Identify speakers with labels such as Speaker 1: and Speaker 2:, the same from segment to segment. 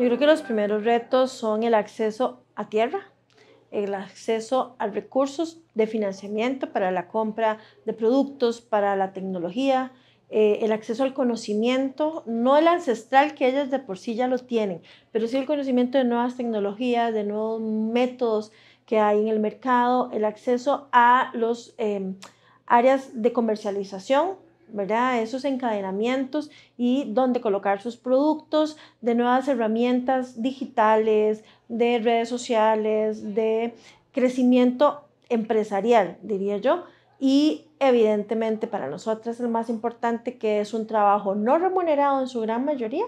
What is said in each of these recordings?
Speaker 1: Yo creo que los primeros retos son el acceso a tierra, el acceso a recursos de financiamiento para la compra de productos, para la tecnología, eh, el acceso al conocimiento, no el ancestral que ellas de por sí ya lo tienen, pero sí el conocimiento de nuevas tecnologías, de nuevos métodos que hay en el mercado, el acceso a las em, áreas de comercialización, ¿verdad? Esos encadenamientos y dónde colocar sus productos, de nuevas herramientas digitales, de redes sociales, de crecimiento empresarial, diría yo. Y evidentemente para nosotras el más importante que es un trabajo no remunerado en su gran mayoría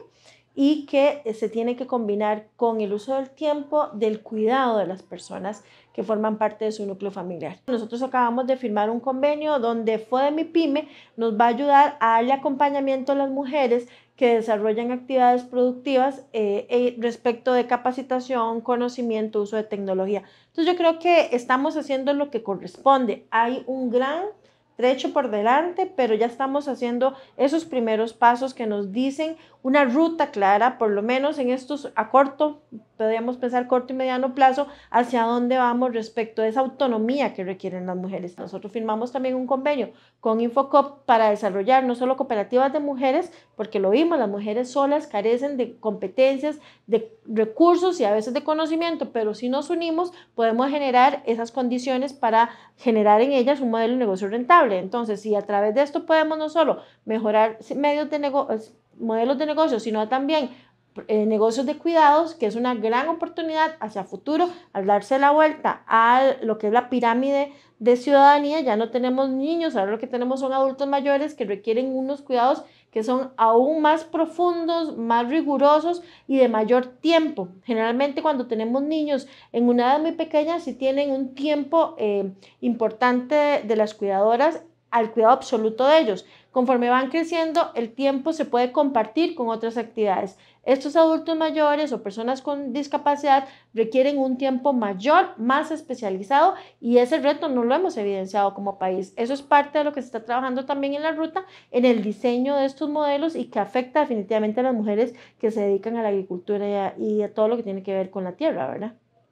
Speaker 1: y que eh, se tiene que combinar con el uso del tiempo del cuidado de las personas que forman parte de su núcleo familiar. Nosotros acabamos de firmar un convenio donde FODEMI PYME nos va a ayudar a darle acompañamiento a las mujeres que desarrollan actividades productivas eh, eh, respecto de capacitación, conocimiento, uso de tecnología. Entonces yo creo que estamos haciendo lo que corresponde. Hay un gran trecho por delante, pero ya estamos haciendo esos primeros pasos que nos dicen una ruta clara, por lo menos en estos a corto podríamos pensar corto y mediano plazo, hacia dónde vamos respecto a esa autonomía que requieren las mujeres. Nosotros firmamos también un convenio con Infocop para desarrollar no solo cooperativas de mujeres, porque lo vimos, las mujeres solas carecen de competencias, de recursos y a veces de conocimiento, pero si nos unimos podemos generar esas condiciones para generar en ellas un modelo de negocio rentable. Entonces, si a través de esto podemos no solo mejorar medios de negocio, modelos de negocio, sino también eh, negocios de cuidados, que es una gran oportunidad hacia futuro, al darse la vuelta a lo que es la pirámide de ciudadanía, ya no tenemos niños, ahora lo que tenemos son adultos mayores que requieren unos cuidados que son aún más profundos, más rigurosos y de mayor tiempo. Generalmente cuando tenemos niños en una edad muy pequeña, si tienen un tiempo eh, importante de las cuidadoras al cuidado absoluto de ellos. Conforme van creciendo, el tiempo se puede compartir con otras actividades. Estos adultos mayores o personas con discapacidad requieren un tiempo mayor, más especializado y ese reto no lo hemos evidenciado como país. Eso es parte de lo que se está trabajando también en la ruta, en el diseño de estos modelos y que afecta definitivamente a las mujeres que se dedican a la agricultura y a, todo lo que tiene que ver con la tierra, ¿verdad?